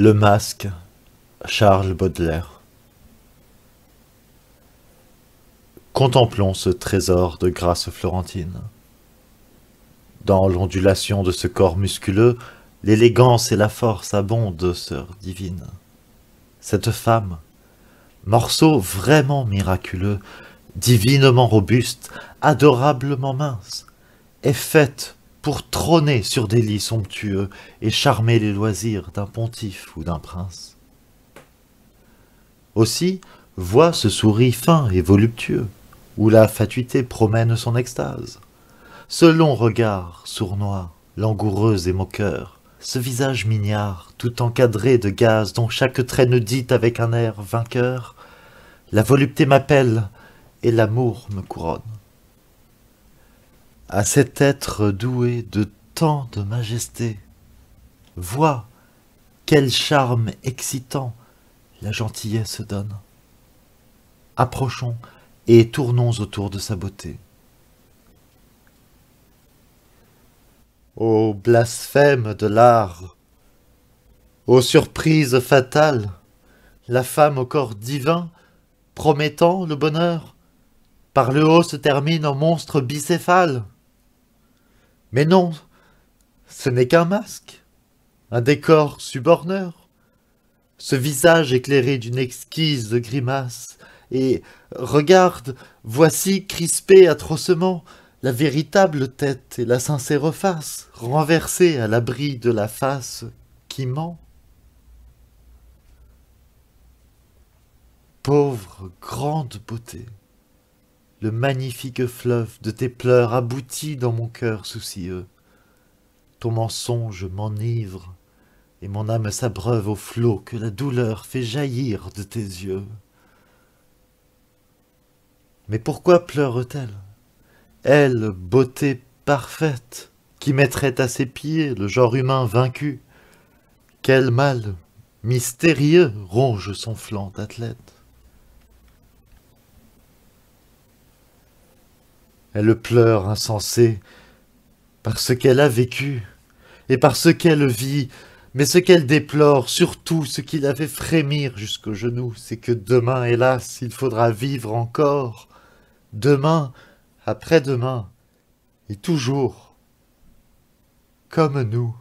Le masque, Charles Baudelaire. Contemplons ce trésor de grâce florentine. Dans l'ondulation de ce corps musculeux, l'élégance et la force abondent, sœur divine. Cette femme, morceau vraiment miraculeux, divinement robuste, adorablement mince, est faite pour trôner sur des lits somptueux et charmer les loisirs d'un pontife ou d'un prince. Aussi, vois ce sourire fin et voluptueux, où la fatuité promène son extase. Ce long regard sournois, langoureux et moqueur, ce visage mignard, tout encadré de gaz dont chaque trait ne dit avec un air vainqueur, la volupté m'appelle et l'amour me couronne à cet être doué de tant de majesté. Vois quel charme excitant la gentillesse donne. Approchons et tournons autour de sa beauté. Ô blasphème de l'art, ô surprise fatale, la femme au corps divin, promettant le bonheur, par le haut se termine en monstre bicéphale. Mais non, ce n'est qu'un masque, un décor suborneur. Ce visage éclairé d'une exquise grimace, et regarde, voici crispée atrocement la véritable tête et la sincère face, renversée à l'abri de la face qui ment. Pauvre grande beauté le magnifique fleuve de tes pleurs aboutit dans mon cœur soucieux. Ton mensonge m'enivre, et mon âme s'abreuve au flot que la douleur fait jaillir de tes yeux. Mais pourquoi pleure-t-elle Elle, beauté parfaite, qui mettrait à ses pieds le genre humain vaincu. Quel mal mystérieux ronge son flanc d'athlète Elle pleure insensée parce qu'elle a vécu et parce qu'elle vit, mais ce qu'elle déplore, surtout ce qui la fait frémir jusqu'aux genoux, c'est que demain, hélas, il faudra vivre encore, demain, après-demain, et toujours, comme nous.